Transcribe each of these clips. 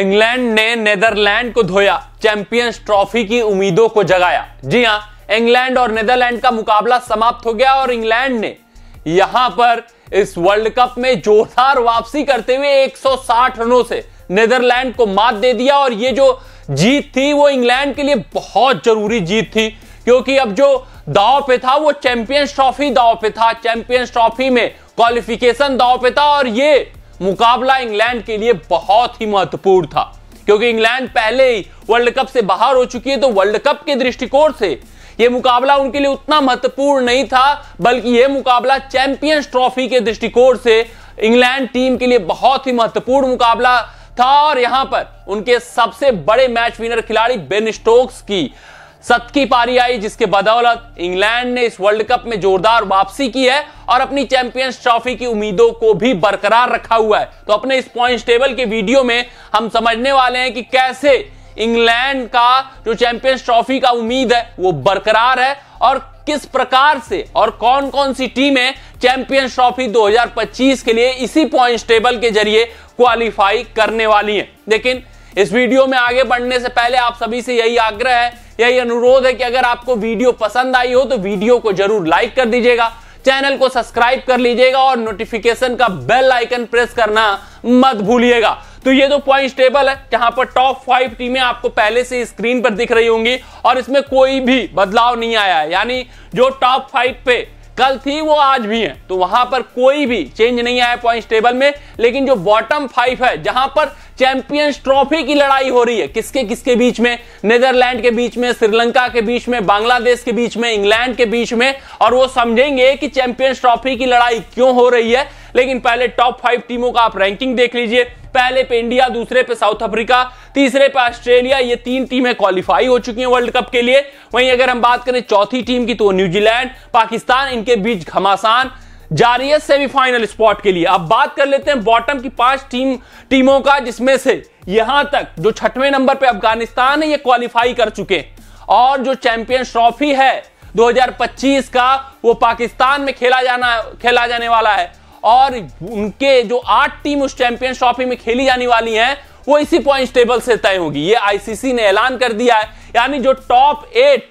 England ने Netherland को धोया चैंपियंस ट्रॉफी की उम्मीदों को जगाया जी हां इंग्लैंड और नेदरलैंड का मुकाबला समाप्त हो गया और इंग्लैंड ने यहां पर इस वर्ल्ड कप में जोरदार वापसी करते हुए 160 रनों से नेदरलैंड को मात दे दिया और ये जो जीत थी वो इंग्लैंड के लिए बहुत जरूरी जीत थी क्योंकि अब जो दाव पे था वो चैंपियंस ट्रॉफी दाव पे था चैंपियंस ट्रॉफी में क्वालिफिकेशन दाव पे था और ये मुकाबला इंग्लैंड के लिए बहुत ही महत्वपूर्ण था क्योंकि इंग्लैंड पहले ही वर्ल्ड कप से बाहर हो चुकी है तो वर्ल्ड कप के दृष्टिकोण से यह मुकाबला उनके लिए उतना महत्वपूर्ण नहीं था बल्कि यह मुकाबला चैंपियंस ट्रॉफी के दृष्टिकोण से इंग्लैंड टीम के लिए बहुत ही महत्वपूर्ण मुकाबला था और यहां पर उनके सबसे बड़े मैच विनर खिलाड़ी बेन स्टोक्स की सत की पारी आई जिसके बदौलत इंग्लैंड ने इस वर्ल्ड कप में जोरदार वापसी की है और अपनी चैंपियंस ट्रॉफी की उम्मीदों को भी बरकरार रखा हुआ है तो अपने इस पॉइंट टेबल के वीडियो में हम समझने वाले हैं कि कैसे इंग्लैंड का जो चैंपियंस ट्रॉफी का उम्मीद है वो बरकरार है और किस प्रकार से और कौन कौन सी टीमें चैंपियंस ट्रॉफी 2025 के लिए इसी पॉइंट टेबल के जरिए क्वालिफाई करने वाली हैं लेकिन इस वीडियो में आगे बढ़ने से पहले आप सभी से यही आग्रह है यही अनुरोध है कि अगर आपको वीडियो पसंद आई हो तो वीडियो को जरूर लाइक कर दीजिएगा चैनल को सब्सक्राइब कर लीजिएगा और नोटिफिकेशन का बेल आइकन प्रेस करना मत भूलिएगा तो ये जो पॉइंट टेबल है जहां पर टॉप फाइव टीमें आपको पहले से स्क्रीन पर दिख रही होंगी और इसमें कोई भी बदलाव नहीं आया है यानी जो टॉप फाइव पे कल थी वो आज भी है तो वहां पर कोई भी चेंज नहीं आया पॉइंट टेबल में लेकिन जो बॉटम फाइव है जहां पर चैंपियंस ट्रॉफी की लड़ाई हो रही है किसके किसके बीच में नेदरलैंड के बीच में श्रीलंका के बीच में बांग्लादेश के बीच में इंग्लैंड के बीच में और वो समझेंगे कि चैंपियंस ट्रॉफी की लड़ाई क्यों हो रही है लेकिन पहले टॉप फाइव टीमों का आप रैंकिंग देख लीजिए पहले पे इंडिया दूसरे पे साउथ अफ्रीका तीसरे पे ऑस्ट्रेलिया ये तीन टीमें क्वालिफाई हो चुकी हैं वर्ल्ड कप के लिए वहीं अगर हम बात करें चौथी टीम की तो न्यूजीलैंड पाकिस्तान इनके बीच घमासान जारी है सेमीफाइनल स्पॉट के लिए अब बात कर लेते हैं बॉटम की पांच टीम टीमों का जिसमें से यहां तक जो छठवें नंबर पे अफगानिस्तान है ये क्वालिफाई कर चुके और जो चैंपियंस ट्रॉफी है 2025 का वो पाकिस्तान में खेला जाना खेला जाने वाला है और उनके जो आठ टीम उस चैंपियंस ट्रॉफी में खेली जाने वाली हैं वो इसी पॉइंट टेबल से तय होगी ये आईसीसी ने ऐलान कर दिया है यानी जो टॉप एट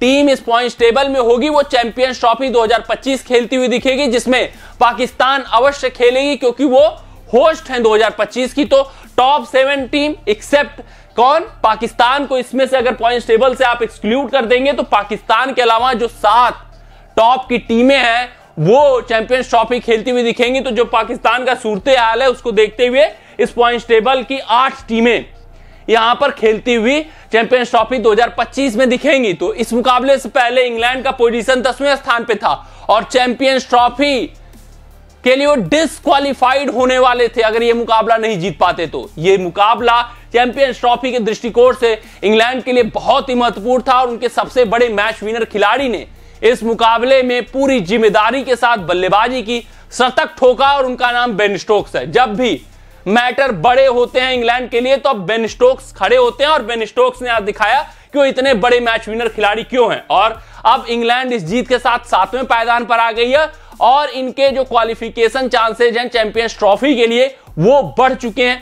टीम इस पॉइंट टेबल में होगी वो चैंपियंस ट्रॉफी 2025 खेलती हुई दिखेगी जिसमें पाकिस्तान अवश्य खेलेगी क्योंकि वो होस्ट हैं 2025 की तो टॉप सेवन टीम एक्सेप्ट कौन पाकिस्तान को इसमें से अगर पॉइंट टेबल से आप एक्सक्लूड कर देंगे तो पाकिस्तान के अलावा जो सात टॉप की टीमें हैं वो चैंपियंस ट्रॉफी खेलती हुई दिखेंगी तो जो पाकिस्तान का सूरत हाल है उसको देखते हुए इस पॉइंट टेबल की आठ टीमें यहां पर खेलती हुई चैंपियंस ट्रॉफी 2025 में दिखेंगी तो इस मुकाबले से पहले इंग्लैंड का पोजीशन दसवें स्थान पे था और चैंपियंस ट्रॉफी के लिए वो डिस्कालीफाइड होने वाले थे अगर ये मुकाबला नहीं जीत पाते तो ये मुकाबला चैंपियंस ट्रॉफी के दृष्टिकोण से इंग्लैंड के लिए बहुत ही महत्वपूर्ण था और उनके सबसे बड़े मैच विनर खिलाड़ी ने इस मुकाबले में पूरी जिम्मेदारी के साथ बल्लेबाजी की शतक ठोका और उनका नाम बेन स्टोक्स है जब भी मैटर बड़े होते हैं इंग्लैंड के लिए तो अब बेन स्टोक्स खड़े होते हैं और बेन स्टोक्स ने आज दिखाया कि वो इतने बड़े मैच विनर खिलाड़ी क्यों हैं और अब इंग्लैंड इस जीत के साथ सातवें पायदान पर आ गई है और इनके जो क्वालिफिकेशन चांसेज हैं चैंपियंस ट्रॉफी के लिए वो बढ़ चुके हैं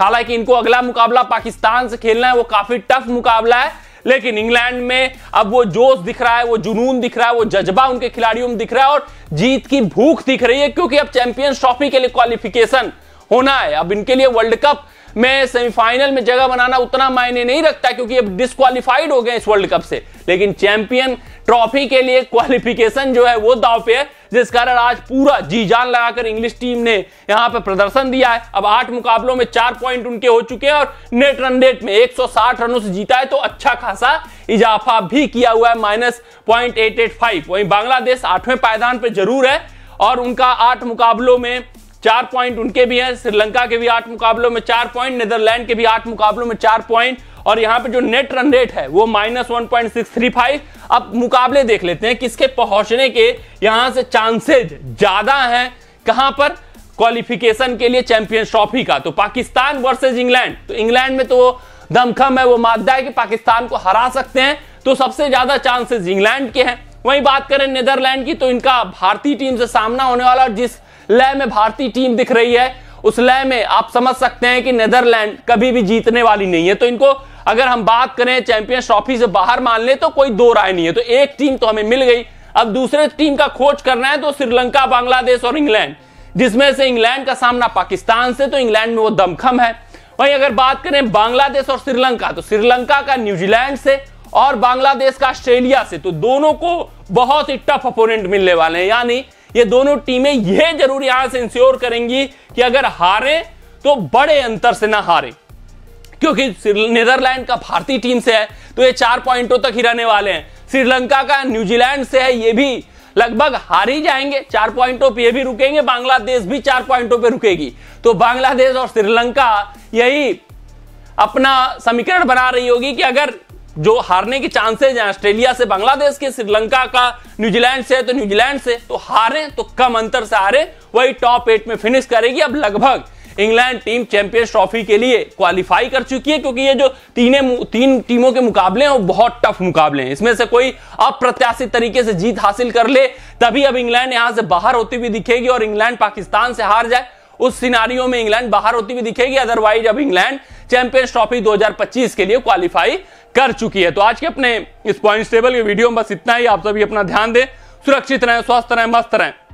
हालांकि इनको अगला मुकाबला पाकिस्तान से खेलना है वो काफी टफ मुकाबला है लेकिन इंग्लैंड में अब वो जोश दिख रहा है वो जुनून दिख रहा है वो जज्बा उनके खिलाड़ियों में दिख रहा है और जीत की भूख दिख रही है क्योंकि अब चैंपियंस ट्रॉफी के लिए क्वालिफिकेशन होना है अब इनके लिए वर्ल्ड कप में सेमीफाइनल में जगह बनाना उतना मायने नहीं रखता क्योंकि अब डिस्कालीफाइड हो गए इस वर्ल्ड कप से लेकिन चैंपियन ट्रॉफी के लिए क्वालिफिकेशन जो है वो दाव पे है जिस कारण आज पूरा जी जान लगाकर इंग्लिश टीम ने यहां पर प्रदर्शन दिया है अब आठ मुकाबलों में चार पॉइंट उनके हो चुके हैं और नेट रन रेट में 160 रनों से जीता है तो अच्छा खासा इजाफा भी किया हुआ है minus point eight eight five वही बांग्लादेश आठवें पायदान पर जरूर है और उनका आठ मुकाबलों में चार पॉइंट उनके भी हैं श्रीलंका के भी आठ मुकाबलों में चार पॉइंट नीदरलैंड के भी आठ मुकाबलों में चार पॉइंट और यहाँ पे जो नेट रन रेट है वो minus one point six three five अब मुकाबले देख लेते हैं किसके पहुंचने के यहां से चांसेज ज्यादा हैं कहां पर क्वालिफिकेशन के लिए चैंपियंस ट्रॉफी का तो पाकिस्तान वर्सेज इंग्लैंड तो इंग्लैंड में तो वो दमखम है वो मादा है कि पाकिस्तान को हरा सकते हैं तो सबसे ज्यादा चांसेज इंग्लैंड के हैं वहीं बात करें नीदरलैंड की तो इनका भारतीय टीम से सामना होने वाला और जिस लय में भारतीय टीम दिख रही है उस लय में आप समझ सकते हैं कि नीदरलैंड कभी भी जीतने वाली नहीं है तो इनको अगर हम बात करें चैंपियंस ट्रॉफी से बाहर मान ले तो कोई दो राय नहीं है तो एक टीम तो हमें मिल गई अब दूसरे टीम का खोज करना है तो श्रीलंका बांग्लादेश और इंग्लैंड जिसमें से इंग्लैंड का सामना पाकिस्तान से तो इंग्लैंड में वो दमखम है वहीं अगर बात करें बांग्लादेश और श्रीलंका तो श्रीलंका का न्यूजीलैंड से और बांग्लादेश का ऑस्ट्रेलिया से तो दोनों को बहुत ही टफ अपोनेंट मिलने वाले हैं यानी ये दोनों टीमें यह जरूर यहां से इंश्योर करेंगी कि अगर हारे तो बड़े अंतर से ना हारे क्योंकि नीदरलैंड का भारतीय टीम से है तो ये चार पॉइंटों तक ही रहने वाले हैं श्रीलंका का न्यूजीलैंड से है ये भी लगभग हार ही जाएंगे चार पॉइंटों पे भी रुकेंगे बांग्लादेश भी चार पॉइंटों पे रुकेगी तो बांग्लादेश और श्रीलंका यही अपना समीकरण बना रही होगी कि अगर जो हारने के चांसेज हैं ऑस्ट्रेलिया से बांग्लादेश के श्रीलंका का न्यूजीलैंड से तो न्यूजीलैंड से तो हारे तो कम अंतर से हारे वही टॉप एट में फिनिश करेगी अब लगभग इंग्लैंड टीम चैंपियंस ट्रॉफी के लिए क्वालिफाई कर चुकी है क्योंकि ये जो तीन तीन टीमों के मुकाबले हैं वो बहुत टफ मुकाबले हैं इसमें से कोई अप्रत्याशित तरीके से जीत हासिल कर ले तभी अब इंग्लैंड यहां से बाहर होती हुई दिखेगी और इंग्लैंड पाकिस्तान से हार जाए उस सिनारियों में इंग्लैंड बाहर होती हुई दिखेगी अदरवाइज अब इंग्लैंड चैंपियंस ट्रॉफी 2025 के लिए क्वालिफाई कर चुकी है तो आज के अपने इस पॉइंट टेबल के वीडियो में बस इतना ही आप सभी अपना ध्यान दें सुरक्षित रहें स्वस्थ रहें मस्त रहें